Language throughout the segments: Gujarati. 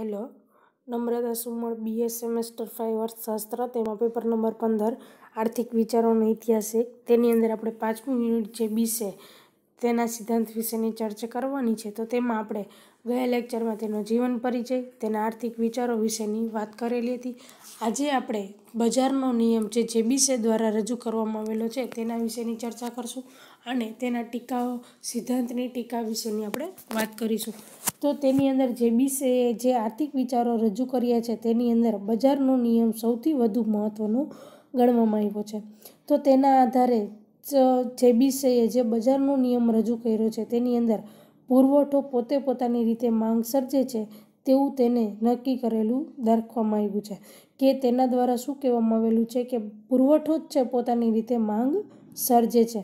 hello Namrata Sumal BA semester five અર્થશાસ્ત્ર તેમાં પેપર નંબર પંદર આર્થિક વિચારોનો ઐતિહાસિક તેની અંદર આપણે પાંચમી યુનિટ જે બી છે તેના સિદ્ધાંત વિશેની ચર્ચા કરવાની છે તો તેમાં આપણે ગયા લેક્ચરમાં તેનો જીવન પરિચય તેના આર્થિક વિચારો વિશેની વાત કરેલી હતી આજે આપણે બજારનો નિયમ જે જેબીસે દ્વારા રજૂ કરવામાં આવેલો છે તેના વિશેની ચર્ચા કરશું અને તેના ટીકાઓ સિદ્ધાંતની ટીકા વિશેની આપણે વાત કરીશું તો તેની અંદર જેબીસે જે આર્થિક વિચારો રજૂ કર્યા છે તેની અંદર બજારનો નિયમ સૌથી વધુ મહત્ત્વનો ગણવામાં આવ્યો છે તો તેના આધારે જેબીસીએ જે બજારનો નિયમ રજૂ કર્યો છે તેની અંદર પુરવઠો પોતે પોતાની રીતે માંગ સર્જે છે તેવું તેને નક્કી કરેલું દરખવામાં આવ્યું છે કે તેના દ્વારા શું કહેવામાં આવેલું છે કે પુરવઠો જ છે પોતાની રીતે માંગ સર્જે છે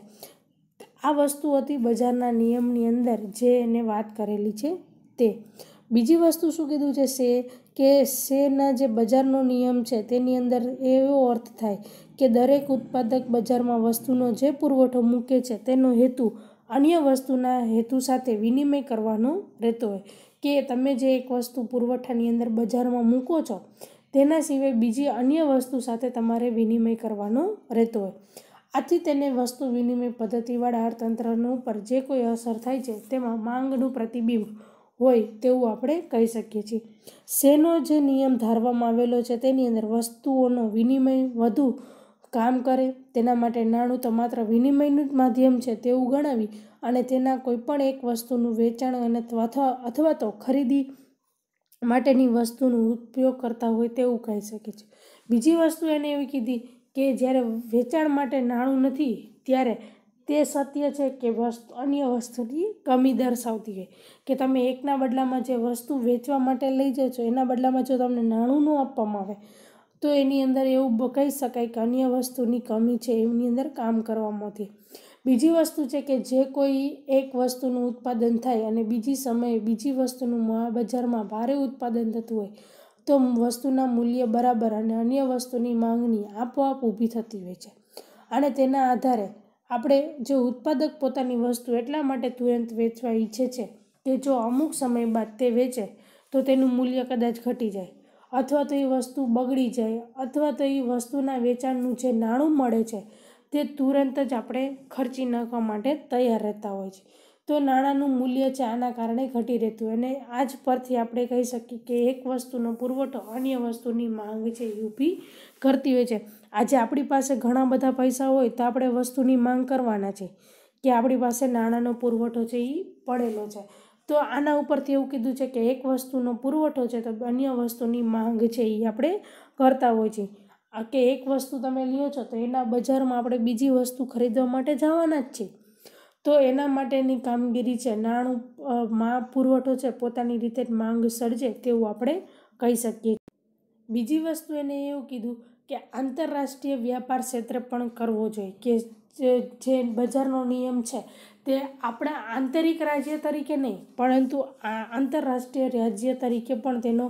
આ વસ્તુ હતી બજારના નિયમની અંદર જે એને વાત કરેલી છે તે બીજી વસ્તુ શું કીધું છે સે કે સેના જે બજારનો નિયમ છે તેની અંદર એવો અર્થ થાય કે દરેક ઉત્પાદક બજારમાં વસ્તુનો જે પુરવઠો મૂકે છે તેનો હેતુ અન્ય વસ્તુના હેતુ સાથે વિનિમય કરવાનો રહેતો હોય કે તમે જે એક વસ્તુ પુરવઠાની અંદર બજારમાં મૂકો છો તેના સિવાય બીજી અન્ય વસ્તુ સાથે તમારે વિનિમય કરવાનો રહેતો હોય આથી તેને વસ્તુ વિનિમય પદ્ધતિવાળા અર્થતંત્રનો ઉપર જે કોઈ અસર થાય છે તેમાં માંગનું પ્રતિબિંબ હોય તેવું આપણે કહી શકીએ છીએ શેનો જે નિયમ ધારવામાં આવેલો છે તેની અંદર વસ્તુઓનો વિનિમય વધુ કામ કરે તેના માટે નાણું તો માત્ર વિનિમયનું જ માધ્યમ છે તેવું ગણાવી અને તેના કોઈપણ એક વસ્તુનું વેચાણ અને અથવા તો ખરીદી માટેની વસ્તુનો ઉપયોગ કરતા હોય તેવું કહી શકે છે બીજી વસ્તુ એને એવી કીધી કે જ્યારે વેચાણ માટે નાણું નથી ત્યારે તે સત્ય છે કે વસ્તુ અન્ય વસ્તુની કમી દર્શાવતી હોય કે તમે એકના બદલામાં જે વસ્તુ વેચવા માટે લઈ જાઓ છો એના બદલામાં જો તમને નાણું ન આપવામાં આવે તો એની અંદર એવું કહી શકાય કે અન્ય વસ્તુની કમી છે એમની અંદર કામ કરવામાંથી બીજી વસ્તુ છે કે જે કોઈ એક વસ્તુનું ઉત્પાદન થાય અને બીજી સમયે બીજી વસ્તુનું બજારમાં ભારે ઉત્પાદન થતું હોય તો વસ્તુના મૂલ્ય બરાબર અને અન્ય વસ્તુની માંગણી આપોઆપ ઊભી થતી હોય છે અને તેના આધારે આપણે જે ઉત્પાદક પોતાની વસ્તુ એટલા માટે તુરંત વેચવા ઈચ્છે છે કે જો અમુક સમય બાદ તે વેચે તો તેનું મૂલ્ય કદાચ ઘટી જાય અથવા તો એ વસ્તુ બગડી જાય અથવા તો એ વસ્તુના વેચાણનું જે નાણું મળે છે તે તુરંત જ આપણે ખર્ચી નાખવા માટે તૈયાર રહેતા હોય છે તો નાણાંનું મૂલ્ય છે આના કારણે ઘટી રહેતું અને આજ પરથી આપણે કહી શકીએ કે એક વસ્તુનો પુરવઠો અન્ય વસ્તુની માંગ છે યુપી કરતી હોય છે આજે આપણી પાસે ઘણા બધા પૈસા હોય તો આપણે વસ્તુની માંગ કરવાના છે કે આપણી પાસે નાણાંનો પુરવઠો છે એ પડેલો છે તો આના ઉપરથી એવું કીધું છે કે એક વસ્તુનો પુરવઠો છે તો અન્ય વસ્તુની માંગ છે એ આપણે કરતા હોય છીએ કે એક વસ્તુ તમે લ્યો છો તો એના બજારમાં આપણે બીજી વસ્તુ ખરીદવા માટે જવાના જ છે તો એના માટેની કામગીરી છે નાણું માં પુરવઠો છે પોતાની રીતે જ માંગ સર્જે તેવું આપણે કહી શકીએ બીજી વસ્તુ એને એવું કીધું કે આંતરરાષ્ટ્રીય વ્યાપાર ક્ષેત્રે પણ કરવો જોઈએ કે જે બજારનો નિયમ છે તે આપણા આંતરિક રાજ્ય તરીકે નહીં પરંતુ આ આંતરરાષ્ટ્રીય રાજ્ય તરીકે પણ તેનો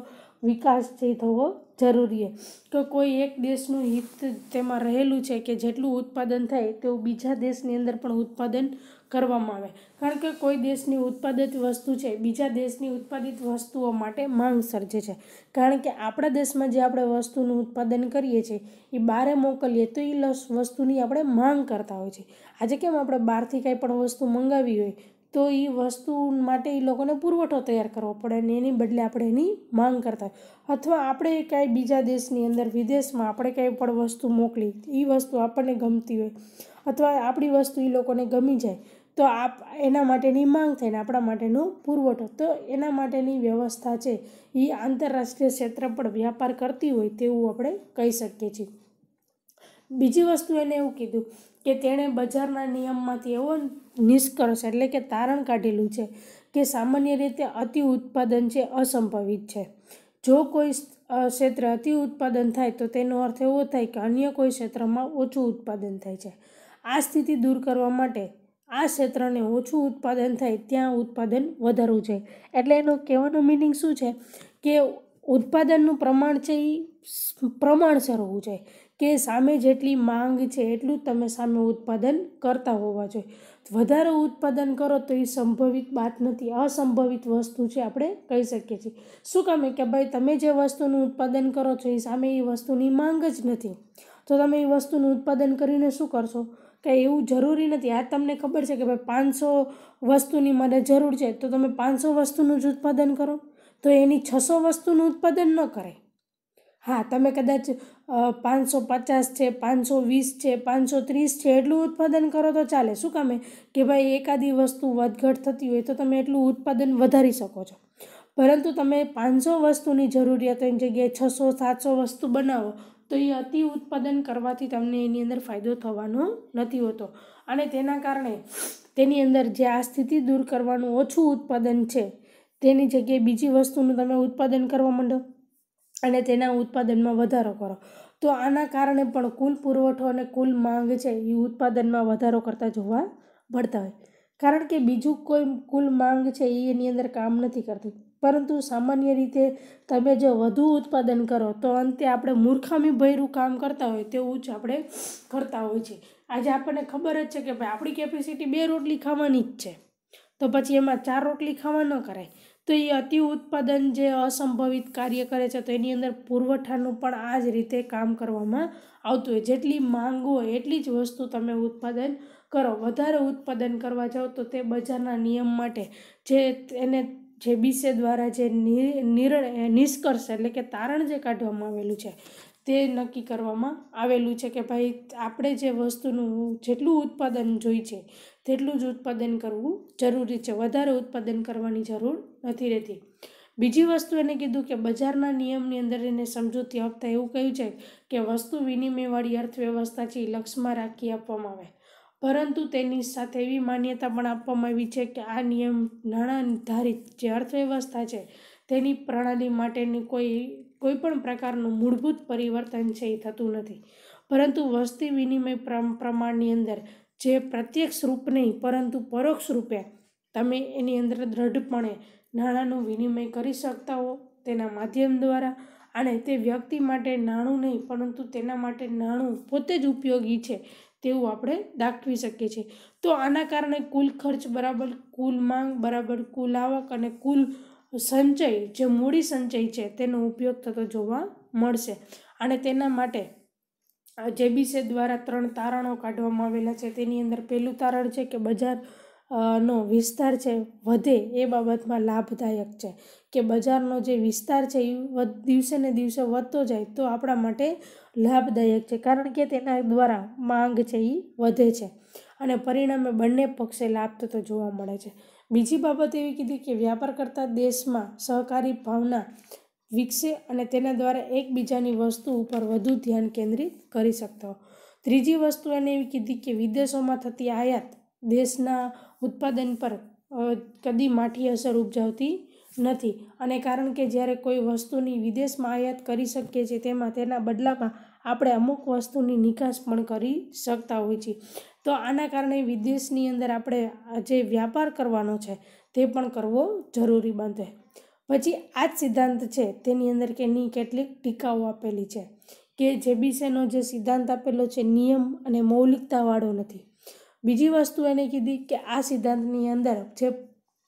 વિકાસ જે થવો જરૂરી છે કે કોઈ એક દેશનું હિત તેમાં રહેલું છે કે જેટલું ઉત્પાદન થાય તેવું બીજા દેશની અંદર પણ ઉત્પાદન કરવામાં આવે કારણ કે કોઈ દેશની ઉત્પાદિત વસ્તુ છે બીજા દેશની ઉત્પાદિત વસ્તુઓ માટે માંગ સર્જે છે કારણ કે આપણા દેશમાં જે આપણે વસ્તુનું ઉત્પાદન કરીએ છીએ એ બહારે મોકલીએ તો એ લસ વસ્તુની આપણે માંગ કરતા હોય છે આજે કેમ આપણે બહારથી કાંઈ પણ વસ્તુ મંગાવી હોય તો એ વસ્તુ માટે એ લોકોને પુરવઠો તૈયાર કરવો પડે અને એની બદલે આપણે એની માંગ કરતા હોય અથવા આપણે કાંઈ બીજા દેશની અંદર વિદેશમાં આપણે કાંઈ પણ વસ્તુ મોકલી એ વસ્તુ આપણને ગમતી હોય અથવા આપણી વસ્તુ એ લોકોને ગમી જાય તો આપ એના માટેની માંગ થઈને આપણા માટેનો પુરવઠો તો એના માટેની વ્યવસ્થા છે એ આંતરરાષ્ટ્રીય ક્ષેત્ર પર વ્યાપાર કરતી હોય તેવું આપણે કહી શકીએ છીએ બીજી વસ્તુ એને એવું કીધું કે તેણે બજારના નિયમમાંથી એવો નિષ્કર્ષ એટલે કે તારણ કાઢેલું છે કે સામાન્ય રીતે અતિ ઉત્પાદન છે અસંભવિત છે જો કોઈ ક્ષેત્રે અતિ ઉત્પાદન થાય તો તેનો અર્થ એવો થાય કે અન્ય કોઈ ક્ષેત્રમાં ઓછું ઉત્પાદન થાય છે આ સ્થિતિ દૂર કરવા માટે આ ક્ષેત્રને ઓછું ઉત્પાદન થાય ત્યાં ઉત્પાદન વધારવું છે એટલે એનો કહેવાનો મિનિંગ શું છે કે ઉત્પાદનનું પ્રમાણ છે એ પ્રમાણસર હોવું જોઈએ કે સામે જેટલી માંગ છે એટલું તમે સામે ઉત્પાદન કરતા હોવા જોઈએ વધારે ઉત્પાદન કરો તો એ સંભવિત વાત નથી અસંભવિત વસ્તુ છે આપણે કહી શકીએ છીએ શું કામે કે ભાઈ તમે જે વસ્તુનું ઉત્પાદન કરો છો એ સામે એ વસ્તુની માંગ જ નથી તો તમે એ વસ્તુનું ઉત્પાદન કરીને શું કરશો કે એવું જરૂરી નથી આ તમને ખબર છે કે ભાઈ પાંચસો વસ્તુની મને જરૂર છે તો તમે પાંચસો વસ્તુનું જ ઉત્પાદન કરો તો એની છસો વસ્તુનું ઉત્પાદન ન કરાય હા તમે કદાચ પાંચસો પચાસ છે પાંચસો વીસ છે પાંચસો ત્રીસ છે એટલું ઉત્પાદન કરો તો ચાલે શું કામે કે ભાઈ એકાદી વસ્તુ વધઘટ થતી હોય તો તમે એટલું ઉત્પાદન વધારી શકો છો પરંતુ તમે પાંચસો વસ્તુની જરૂરિયાતની જગ્યાએ છસો સાતસો વસ્તુ બનાવો તો એ અતિ ઉત્પાદન કરવાથી તમને એની અંદર ફાયદો થવાનો નથી હોતો અને તેના કારણે તેની અંદર જે આ સ્થિતિ દૂર કરવાનું ઓછું ઉત્પાદન છે તેની જગ્યાએ બીજી વસ્તુનું તમે ઉત્પાદન કરવા માંડો અને તેના ઉત્પાદનમાં વધારો કરો તો આના કારણે પણ કુલ પુરવઠો અને કુલ માંગ છે એ ઉત્પાદનમાં વધારો કરતા જોવા મળતા હોય કારણ કે બીજું કોઈ કુલ માંગ છે એ એની અંદર કામ નથી કરતી પરંતુ સામાન્ય રીતે તમે જો વધુ ઉત્પાદન કરો તો અંતે આપણે મૂર્ખામી કામ કરતા હોય તેવું જ આપણે કરતા હોય છે આજે આપણને ખબર જ છે કે ભાઈ આપણી કેપેસિટી બે રોટલી ખાવાની જ છે તો પછી એમાં ચાર રોટલી ખાવા ન કરાય તો એ અતિ ઉત્પાદન જે અસંભવિત કાર્ય કરે છે તો એની અંદર પુરવઠાનું પણ આ જ રીતે કામ કરવામાં આવતું હોય જેટલી માંગ એટલી જ વસ્તુ તમે ઉત્પાદન કરો વધારે ઉત્પાદન કરવા જાઓ તો તે બજારના નિયમ માટે જે એને જે બીસે દ્વારા જે નિર્ણય નિષ્કર્ષ એટલે કે તારણ જે કાઢવામાં આવેલું છે તે નક્કી કરવામાં આવેલું છે કે ભાઈ આપણે જે વસ્તુનું જેટલું ઉત્પાદન જોઈ છે તેટલું જ ઉત્પાદન કરવું જરૂરી છે વધારે ઉત્પાદન કરવાની જરૂર નથી રહેતી બીજી વસ્તુ એને કીધું કે બજારના નિયમની અંદર એને સમજૂતી આપતા એવું કહ્યું છે કે વસ્તુ વિનિમયવાળી અર્થવ્યવસ્થા છે એ લક્ષમાં રાખી આપવામાં આવે પરંતુ તેની સાથે એવી માન્યતા પણ આપવામાં આવી છે કે આ નિયમ નાણાં નિર્ધારિત જે અર્થવ્યવસ્થા છે તેની પ્રણાલી માટેની કોઈ કોઈ પણ પ્રકારનું મૂળભૂત પરિવર્તન છે એ થતું નથી પરંતુ વસ્તી વિનિમય પ્રમાણની અંદર જે પ્રત્યક્ષ રૂપ નહીં પરંતુ પરોક્ષ રૂપે તમે એની અંદર દ્રઢપણે નાણાંનું વિનિમય કરી શકતા હો તેના માધ્યમ દ્વારા અને તે વ્યક્તિ માટે નાણું નહીં પરંતુ તેના માટે નાણું પોતે જ ઉપયોગી છે તેવું આપણે દાખવી શકીએ છીએ તો આના કારણે કુલ ખર્ચ બરાબર કુલ માંગ બરાબર કુલ આવક અને કુલ સંચય જે મૂડી સંચય છે તેનો ઉપયોગ થતો જોવા મળશે અને તેના માટે જેબીસે દ્વારા ત્રણ તારણો કાઢવામાં આવેલા છે તેની અંદર પહેલું તારણ છે કે બજાર નો વિસ્તાર છે વધે એ બાબતમાં લાભદાયક છે કે બજારનો જે વિસ્તાર છે એ દિવસે ને દિવસે વધતો જાય તો આપણા માટે લાભદાયક છે કારણ કે તેના દ્વારા માંગ છે એ વધે છે અને પરિણામે બંને પક્ષે લાભ થતો જોવા મળે છે બીજી બાબત એવી કીધી કે વ્યાપાર કરતા દેશમાં સહકારી ભાવના વિકસે અને તેના દ્વારા એકબીજાની વસ્તુ ઉપર વધુ ધ્યાન કેન્દ્રિત કરી શકતા હો ત્રીજી વસ્તુ એને એવી કીધી કે વિદેશોમાં થતી આયાત દેશના ઉત્પાદન પર કદી માઠી અસર ઉપજાવતી નથી અને કારણ કે જ્યારે કોઈ વસ્તુની વિદેશમાં આયાત કરી શકીએ છીએ તેમાં તેના બદલામાં આપણે અમુક વસ્તુની નિકાસ પણ કરી શકતા હોઈએ છીએ તો આના કારણે વિદેશની અંદર આપણે જે વ્યાપાર કરવાનો છે તે પણ કરવો જરૂરી બનશે પછી આ જ સિદ્ધાંત છે તેની અંદર કેની કેટલીક ટીકાઓ આપેલી છે કે જે બીસેનો જે સિદ્ધાંત આપેલો છે નિયમ અને મૌલિકતાવાળો નથી બીજી વસ્તુ એને કીધી કે આ સિદ્ધાંતની અંદર જે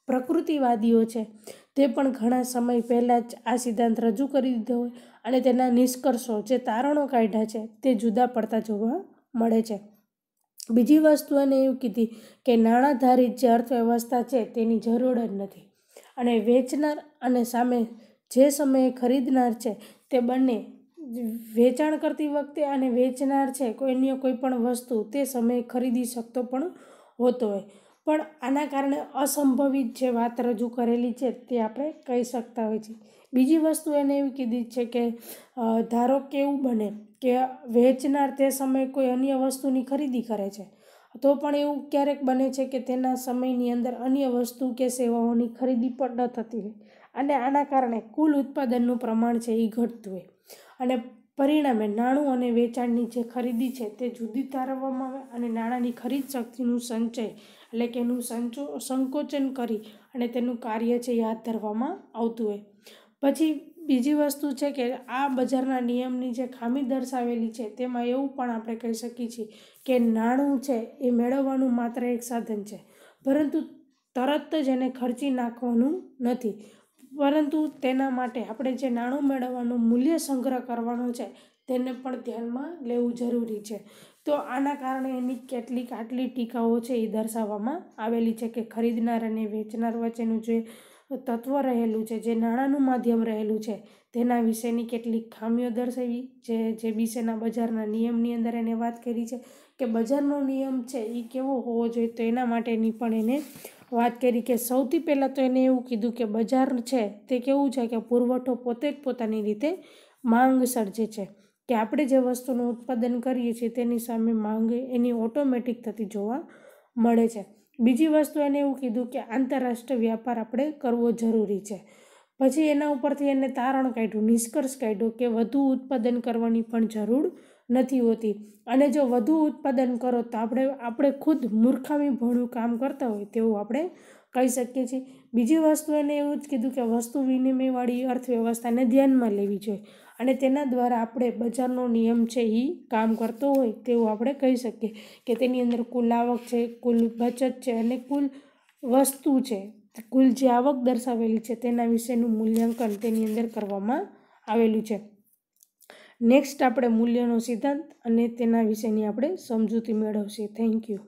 પ્રકૃતિવાદીઓ છે તે પણ ઘણા સમય પહેલાં જ આ સિદ્ધાંત રજૂ કરી દીધો હોય અને તેના નિષ્કર્ષો જે તારણો કાઢ્યા છે તે જુદા પડતા જોવા મળે છે બીજી વસ્તુ એને એવું કીધી કે નાણાં જે અર્થવ્યવસ્થા છે તેની જરૂર જ નથી અને વેચનાર અને સામે જે સમયે ખરીદનાર છે તે બંને વેચાણ કરતી વખતે અને વેચનાર છે કોઈ અન્ય કોઈ પણ વસ્તુ તે સમયે ખરીદી શકતો પણ હોતો હોય પણ આના કારણે અસંભવિત જે વાત રજૂ કરેલી છે તે આપણે કહી શકતા હોય છે બીજી વસ્તુ એને એવી કીધી છે કે ધારો કે એવું બને કે વેચનાર તે સમયે કોઈ અન્ય વસ્તુની ખરીદી કરે છે તો પણ એવું ક્યારેક બને છે કે તેના સમયની અંદર અન્ય વસ્તુ કે સેવાઓની ખરીદી પણ ન થતી હોય અને આના કારણે કુલ ઉત્પાદનનું પ્રમાણ છે એ ઘટતું હોય અને પરિણામે નાણું અને વેચાણની જે ખરીદી છે તે જુદી તારવવામાં આવે અને નાણાંની ખરીદ શક્તિનું સંચય એટલે કે એનું સંચો સંકોચન કરી અને તેનું કાર્ય છે એ હાથ ધરવામાં આવતું હોય પછી બીજી વસ્તુ છે કે આ બજારના નિયમની જે ખામી દર્શાવેલી છે તેમાં એવું પણ આપણે કહી શકીએ છીએ કે નાણું છે એ મેળવવાનું માત્ર એક સાધન છે પરંતુ તરત જ એને ખર્ચી નાખવાનું નથી પરંતુ તેના માટે આપણે જે નાણું મેળવવાનું મૂલ્ય સંગ્રહ કરવાનો છે તેને પણ ધ્યાનમાં લેવું જરૂરી છે તો આના કારણે એની કેટલીક આટલી ટીકાઓ છે એ દર્શાવવામાં આવેલી છે કે ખરીદનાર અને વેચનાર વચ્ચેનું જે તત્વ રહેલું છે જે નાણાંનું માધ્યમ રહેલું છે તેના વિશેની કેટલીક ખામીઓ દર્શાવી જે જે વિશેના બજારના નિયમની અંદર એને વાત કરી છે કે બજારનો નિયમ છે એ કેવો હોવો જોઈએ તો એના માટેની પણ એને વાત કરી કે સૌથી પહેલાં તો એને એવું કીધું કે બજાર છે તે કેવું છે કે પુરવઠો પોતે જ પોતાની રીતે માંગ સર્જે છે કે આપણે જે વસ્તુનું ઉત્પાદન કરીએ છીએ તેની સામે માંગ એની ઓટોમેટિક થતી જોવા મળે છે બીજી વસ્તુ એને એવું કીધું કે આંતરરાષ્ટ્રીય વ્યાપાર આપણે કરવો જરૂરી છે પછી એના ઉપરથી એને તારણ કાઢ્યું નિષ્કર્ષ કાઢ્યો કે વધુ ઉત્પાદન કરવાની પણ જરૂર નથી હોતી અને જો વધુ ઉત્પાદન કરો તો આપણે આપણે ખુદ મૂર્ખામીભણું કામ કરતા હોય તેવું આપણે કહી શકીએ છીએ બીજી વસ્તુ એને એવું જ કીધું કે વસ્તુ વિનિમયવાળી અર્થવ્યવસ્થાને ધ્યાનમાં લેવી જોઈએ અને તેના દ્વારા આપણે બજારનો નિયમ છે એ કામ કરતો હોય તેવું આપણે કહી શકીએ કે તેની અંદર કુલ આવક છે કુલ બચત છે અને કુલ વસ્તુ છે કુલ જે આવક દર્શાવેલી છે તેના વિશેનું મૂલ્યાંકન તેની અંદર કરવામાં આવેલું છે નેક્સ્ટ આપણે મૂલ્યનો સિદ્ધાંત અને તેના વિશેની આપણે સમજૂતી મેળવશે થેન્ક યુ